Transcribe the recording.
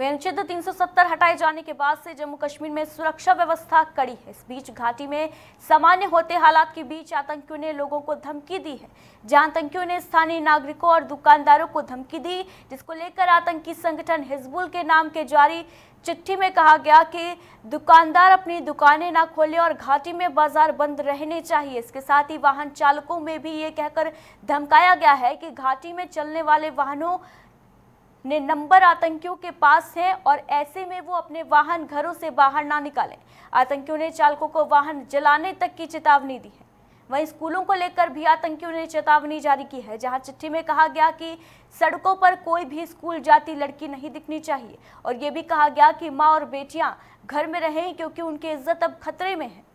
वे अनुच्छेद 370 हटाए जाने के बाद से जम्मू कश्मीर में सुरक्षा व्यवस्था कड़ी है इस बीच घाटी में सामान्य होते हालात के बीच आतंकियों ने लोगों को धमकी दी है जहां आतंकियों ने स्थानीय नागरिकों और दुकानदारों को धमकी दी जिसको लेकर आतंकी संगठन हिजबुल के नाम के जारी चिट्ठी में कहा गया कि दुकानदार अपनी दुकानें ना खोले और घाटी में बाजार बंद रहने चाहिए इसके साथ ही वाहन चालकों में भी ये कहकर धमकाया गया है कि घाटी में चलने वाले वाहनों ने नंबर आतंकियों के पास है और ऐसे में वो अपने वाहन घरों से बाहर ना निकालें आतंकियों ने चालकों को वाहन जलाने तक की चेतावनी दी है वहीं स्कूलों को लेकर भी आतंकियों ने चेतावनी जारी की है जहां चिट्ठी में कहा गया कि सड़कों पर कोई भी स्कूल जाती लड़की नहीं दिखनी चाहिए और ये भी कहा गया कि माँ और बेटियां घर में रहें क्योंकि उनकी इज्जत अब खतरे में है